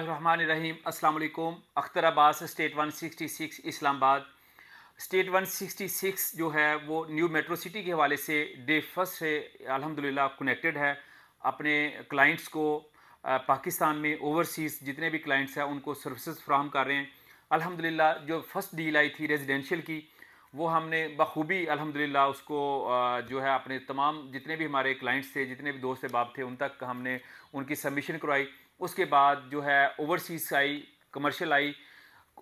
बसमीम Allam Akhtar Abbas state 166 Islamabad state 166 जो है वो न्यू मेट्रो सिटी के हवाले से डे फर्स्ट से अलहमदिल्ला कनेक्टेड है अपने क्लाइंट्स को पाकिस्तान में ओवरसीज़ जितने भी क्लाइंट्स हैं उनको सर्विसेज फ्राहम कर रहे हैं अलहमदिल्ला जो फ़र्स्ट डील आई थी रेजिडेंशियल की वो हमने बखूबी अलहमदिल्ला उसको जो है अपने तमाम जितने भी हमारे क्लाइंट्स थे जितने भी दोस्त बाप थे उन तक हमने उनकी सबमिशन करवाई उसके बाद जो है ओवरसीज़ आई कमर्शियल आई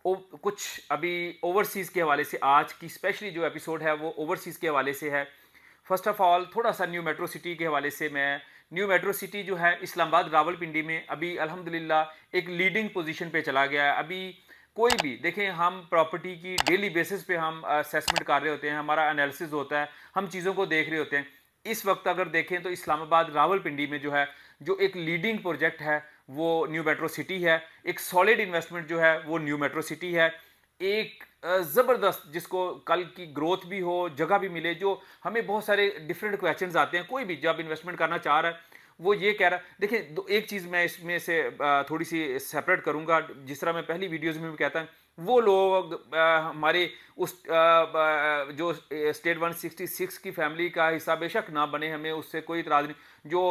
ओ, कुछ अभी ओवरसीज़ के हवाले से आज की स्पेशली जो एपिसोड है वो ओवरसीज़ के हवाले से है फर्स्ट ऑफ ऑल थोड़ा सा न्यू मेट्रो सिटी के हवाले से मैं न्यू मेट्रो सिटी जो है इस्लामाबाद रावलपिंडी में अभी अल्हम्दुलिल्लाह एक लीडिंग पोजीशन पे चला गया है अभी कोई भी देखें हम प्रॉपर्टी की डेली बेसिस पे हम असेसमेंट कर रहे होते हैं हमारा एनालिसिस होता है हम चीज़ों को देख रहे होते हैं इस वक्त अगर देखें तो इस्लामाबाद रावलपिंडी में जो है जो एक लीडिंग प्रोजेक्ट है वो न्यू मेट्रो सिटी है एक सॉलिड इन्वेस्टमेंट जो है वो न्यू मेट्रो सिटी है एक ज़बरदस्त जिसको कल की ग्रोथ भी हो जगह भी मिले जो हमें बहुत सारे डिफरेंट क्वेश्चंस आते हैं कोई भी जब इन्वेस्टमेंट करना चाह रहा है वो ये कह रहा है देखिए एक चीज़ मैं इसमें से थोड़ी सी सेपरेट करूँगा जिस तरह मैं पहली वीडियोज़ में भी कहता हूँ वो लोग हमारे उस जो स्टेट 166 की फैमिली का हिस्सा बेशक ना बने हमें उससे कोई इतराज़ नहीं जो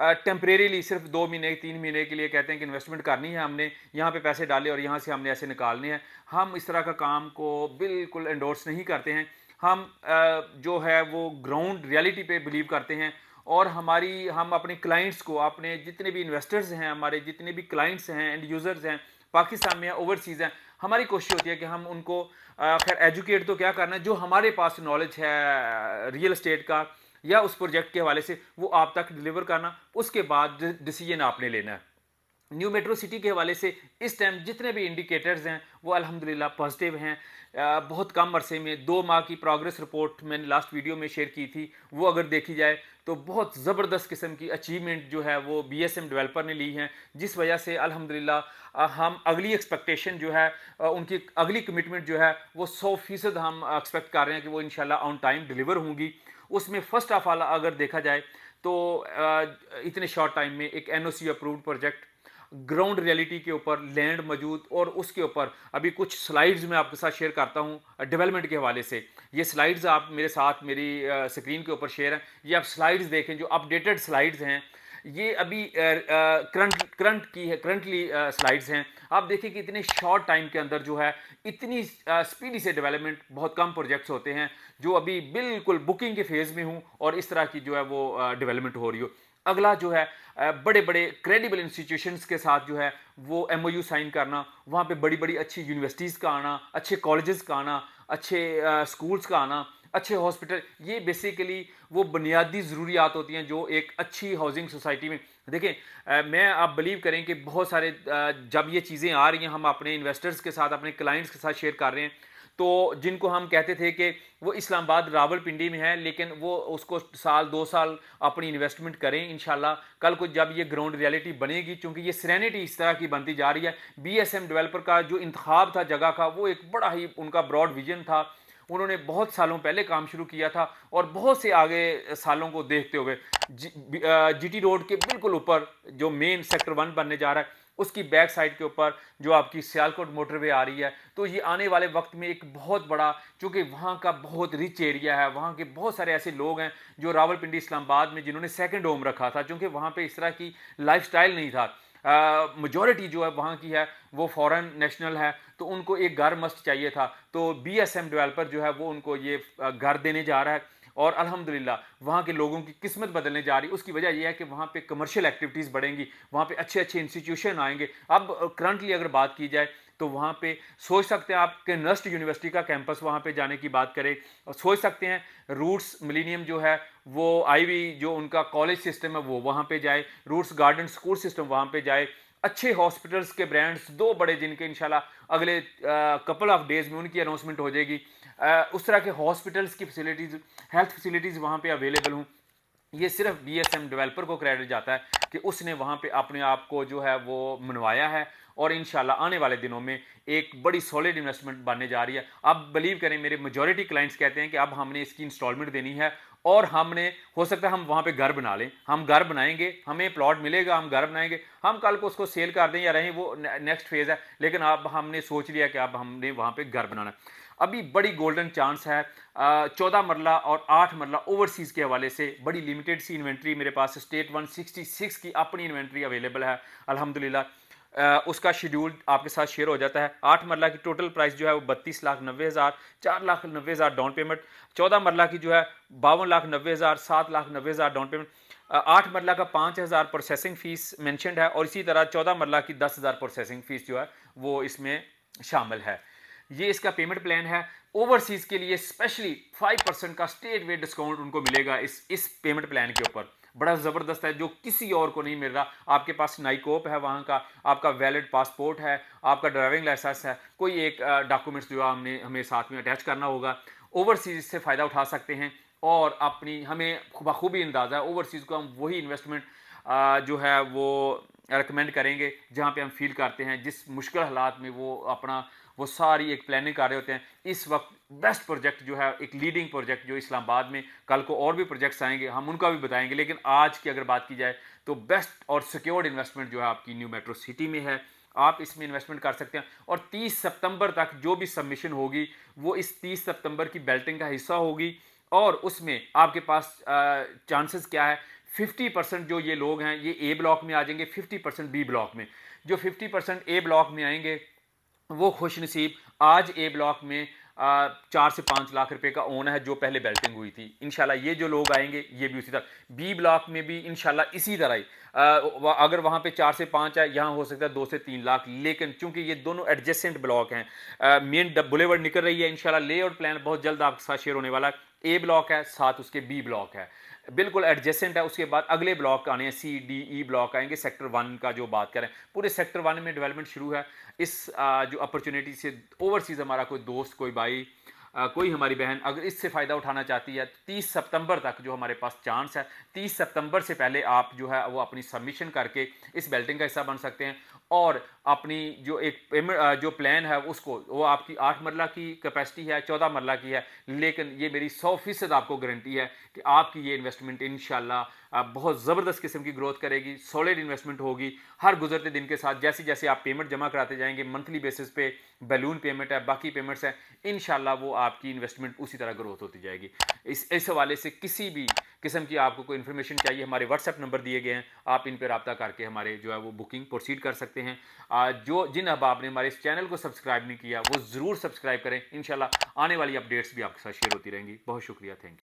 टेम्परेरीली सिर्फ दो महीने तीन महीने के लिए कहते हैं कि इन्वेस्टमेंट करनी है हमने यहाँ पे पैसे डाले और यहाँ से हमने ऐसे निकालने हैं हम इस तरह का काम को बिल्कुल एंडोर्स नहीं करते हैं हम जो है वो ग्राउंड रियलिटी पे बिलीव करते हैं और हमारी हम अपने क्लाइंट्स को अपने जितने भी इन्वेस्टर्स हैं हमारे जितने भी क्लाइंट्स हैं एंड यूज़र्स हैं पाकिस्तान में ओवरसीज़ हैं हमारी कोशिश होती है कि हम उनको खैर एजुकेट तो क्या करना है जो हमारे पास नॉलेज है रियल इस्टेट का या उस प्रोजेक्ट के हवाले से वो आप तक डिलीवर करना उसके बाद डिसीजन आपने लेना है न्यू मेट्रो सिटी के हवाले से इस टाइम जितने भी इंडिकेटर्स हैं वो अल्हम्दुलिल्लाह पॉजिटिव हैं बहुत कम अरसे में दो माह की प्रोग्रेस रिपोर्ट मैंने लास्ट वीडियो में शेयर की थी वो अगर देखी जाए तो बहुत ज़बरदस्त किस्म की अचीवमेंट जो है वो बी एस एम डेवलपर ने ली है जिस वजह से अल्हम्दुलिल्लाह हम अगली एक्सपेक्टेशन जो है उनकी अगली कमिटमेंट जो है वो सौ फीसद हम एक्सपेक्ट कर रहे हैं कि वो इन ऑन टाइम डिलीवर होंगी उसमें फ़र्स्ट ऑफ ऑल अगर देखा जाए तो इतने शॉर्ट टाइम में एक N O C approved project ground reality के ऊपर लैंड मौजूद और उसके ऊपर अभी कुछ स्लाइड्स मैं आपके साथ शेयर करता हूँ डेवलपमेंट के हवाले से ये स्लाइड्स आप मेरे साथ मेरी स्क्रीन के ऊपर शेयर हैं ये आप स्लाइड्स देखें जो अपडेटेड स्लाइड्स हैं ये अभी करंट करंट की है करंटली स्लाइड्स हैं आप देखें कि इतने शॉर्ट टाइम के अंदर जो है इतनी स्पीडी से डेवलपमेंट बहुत कम प्रोजेक्ट्स होते हैं जो अभी बिल्कुल बुकिंग के फेज़ में हूँ और इस तरह की जो है वो डेवलपमेंट हो रही हो अगला जो है बड़े बड़े क्रेडिबल इंस्टीट्यूशंस के साथ जो है वो एम साइन करना वहाँ पे बड़ी बड़ी अच्छी यूनिवर्सिटीज़ का आना अच्छे कॉलेजेस का आना अच्छे स्कूल्स का आना अच्छे हॉस्पिटल ये बेसिकली वो बुनियादी ज़रूरियात होती हैं जो एक अच्छी हाउसिंग सोसाइटी में देखें मैं आप बिलीव करें कि बहुत सारे जब ये चीज़ें आ रही हैं हम अपने इन्वेस्टर्स के साथ अपने क्लाइंट्स के साथ शेयर कर रहे हैं तो जिनको हम कहते थे कि वो इस्लामाबाद रावलपिंडी में है लेकिन वो उसको साल दो साल अपनी इन्वेस्टमेंट करें इन कल को जब ये ग्राउंड रियलिटी बनेगी चूँकि ये सरेनिटी इस तरह की बनती जा रही है बी एस एम डेवलपर का जो इंतखब था जगह का वो एक बड़ा ही उनका ब्रॉड विजन था उन्होंने बहुत सालों पहले काम शुरू किया था और बहुत से आगे सालों को देखते हुए जी, जी टी रोड के बिल्कुल ऊपर जो मेन सेक्टर वन बनने जा रहा है उसकी बैक साइड के ऊपर जो आपकी सियालकोट मोटरवे आ रही है तो ये आने वाले वक्त में एक बहुत बड़ा चूँकि वहाँ का बहुत रिच एरिया है वहाँ के बहुत सारे ऐसे लोग हैं जो रावलपिंडी इस्लामाबाद में जिन्होंने सेकेंड होम रखा था चूँकि वहाँ पर इस तरह की लाइफ नहीं था मजॉरिटी जो है वहाँ की है वो फॉरेन नेशनल है तो उनको एक घर मस्त चाहिए था तो बी एस एम डेवलपर जो है वो उनको ये घर देने जा रहा है और अलहमदिल्ला वहाँ के लोगों की किस्मत बदलने जा रही उसकी वजह यह है कि वहाँ पे कमर्शियल एक्टिविटीज़ बढ़ेंगी वहाँ पे अच्छे अच्छे इंस्टीट्यूशन आएंगे अब करंटली अगर बात की जाए तो वहाँ पे सोच सकते हैं आप कि नस्ट यूनिवर्सिटी का कैंपस वहाँ पे जाने की बात करें और सोच सकते हैं रूट्स मिलीनियम जो है वो आईवी जो उनका कॉलेज सिस्टम है वो वहाँ पे जाए रूट्स गार्डन स्कूल सिस्टम वहाँ पे जाए अच्छे हॉस्पिटल्स के ब्रांड्स दो बड़े जिनके इंशाल्लाह अगले कपल ऑफ डेज़ में उनकी अनाउंसमेंट हो जाएगी उस तरह के हॉस्पिटल्स की फैसिलिटीज़ हेल्थ फैसिलिटीज़ वहाँ पर अवेलेबल हूँ ये सिर्फ बी एस एम डिवेलपर को क्रेडिट जाता है कि उसने वहाँ पे अपने आप को जो है वो मनवाया है और इन आने वाले दिनों में एक बड़ी सॉलिड इन्वेस्टमेंट बनने जा रही है अब बिलीव करें मेरे मेजोरिटी क्लाइंट्स कहते हैं कि अब हमने इसकी इंस्टॉलमेंट देनी है और हमने हो सकता है हम वहाँ पे घर बना लें हम घर बनाएंगे हमें प्लॉट मिलेगा हम घर बनाएंगे हम कल को उसको सेल कर दें या रहें वो नेक्स्ट फेज़ है लेकिन अब हमने सोच लिया कि अब हमने वहाँ पर घर बनाना है अभी बड़ी गोल्डन चांस है चौदह मरला और आठ मरला ओवरसीज़ के हवाले से बड़ी लिमिटेड सी इन्वेंट्री मेरे पास स्टेट 166 की अपनी इन्वेंट्री अवेलेबल है अल्हम्दुलिल्लाह उसका शेड्यूल आपके साथ शेयर हो जाता है आठ मरला की टोटल प्राइस जो है वो बत्तीस लाख नब्बे हज़ार चार लाख नब्बे हज़ार डाउन पेमेंट चौदह मरला की जो है बावन लाख नब्बे हज़ार सात लाख नब्बे हज़ार डाउन पेमेंट आठ मरला का पाँच हज़ार प्रोसेसिंग फ़ीस मैंशनड है और इसी तरह चौदह मरला की दस हज़ार प्रोसेसिंग फ़ीस जो है वो इसमें शामिल है ये इसका पेमेंट प्लान है ओवरसीज के लिए स्पेशली 5% का स्टेट वेट डिस्काउंट उनको मिलेगा इस इस पेमेंट प्लान के ऊपर बड़ा ज़बरदस्त है जो किसी और को नहीं मिल रहा आपके पास नाइकोप है वहाँ का आपका वैलिड पासपोर्ट है आपका ड्राइविंग लाइसेंस है कोई एक डॉक्यूमेंट्स जो हमने हमें साथ में अटैच करना होगा ओवरसीज से फ़ायदा उठा सकते हैं और अपनी हमें बखूबी अंदाज़ा है ओवरसीज़ को हम वही इन्वेस्टमेंट जो है वो रिकमेंड करेंगे जहाँ पे हम फील करते हैं जिस मुश्किल हालात में वो अपना वो सारी एक प्लानिंग कर रहे होते हैं इस वक्त बेस्ट प्रोजेक्ट जो है एक लीडिंग प्रोजेक्ट जो इस्लामाबाद में कल को और भी प्रोजेक्ट्स आएंगे हम उनका भी बताएंगे लेकिन आज की अगर बात की जाए तो बेस्ट और सिक्योर्ड इन्वेस्टमेंट जो है आपकी न्यू मेट्रो सिटी में है आप इसमें इन्वेस्टमेंट कर सकते हैं और 30 सितंबर तक जो भी सबमिशन होगी वो इस 30 सितंबर की बेल्टिंग का हिस्सा होगी और उसमें आपके पास चांसेस क्या है 50 परसेंट जो ये लोग हैं ये ए ब्लॉक में आ जाएंगे 50 परसेंट बी ब्लॉक में जो 50 परसेंट ए ब्लॉक में आएंगे वो खुश नसीब आज ए ब्लॉक में आ, चार से पाँच लाख रुपए का ओन है जो पहले बेल्टिंग हुई थी इनशाला ये जो लोग आएंगे ये भी उसी तरह बी ब्लॉक में भी इनशाला इसी तरह ही अगर वहाँ पे चार से पाँच है यहाँ हो सकता है दो से तीन लाख लेकिन चूंकि ये दोनों एडजस्टेंट ब्लॉक हैं मेन बुलेवर्ड निकल रही है इनशाला ले और प्लान बहुत जल्द आपके साथ शेयर होने वाला ए ब्लॉक है साथ उसके बी ब्लॉक है बिल्कुल एडजेसेंट है उसके बाद अगले ब्लॉक आने हैं सी डी ई ब्लॉक आएंगे सेक्टर वन का जो बात करें पूरे सेक्टर वन में डेवलपमेंट शुरू है इस जो अपॉर्चुनिटी से ओवरसीज़ हमारा कोई दोस्त कोई भाई कोई हमारी बहन अगर इससे फ़ायदा उठाना चाहती है तो तीस सितंबर तक जो हमारे पास चांस है तीस सितंबर से पहले आप जो है वो अपनी सबमिशन करके इस बेल्टिंग का हिस्सा बन सकते हैं और अपनी जो एक पेमेंट जो प्लान है उसको वो आपकी आठ मरला की कैपेसिटी है चौदह मरला की है लेकिन ये मेरी सौ फीसद आपको गारंटी है कि आपकी ये इन्वेस्टमेंट इन आप बहुत ज़बरदस्त किस्म की ग्रोथ करेगी सॉलिड इन्वेस्टमेंट होगी हर गुजरते दिन के साथ जैसे जैसे आप पेमेंट जमा कराते जाएंगे मंथली बेसिस पे बैलून पेमेंट है बाकी पेमेंट्स हैं इन वो आपकी इन्वेस्टमेंट उसी तरह ग्रोथ होती जाएगी इस इस हवाले से किसी भी किस्म की आपको कोई इन्फॉर्मेशन चाहिए हमारे व्हाट्सएप नंबर दिए गए हैं आप इन पर रबा करके हमारे जो है वो बुकिंग प्रोसीड कर सकते हैं जो जिन अब आपने हमारे इस चैनल को सब्सक्राइब नहीं किया वो ज़रूर सब्सक्राइब करें इन आने वाली अपडेट्स भी आपके साथ शेयर होती रहेंगी बहुत शुक्रिया थैंक यू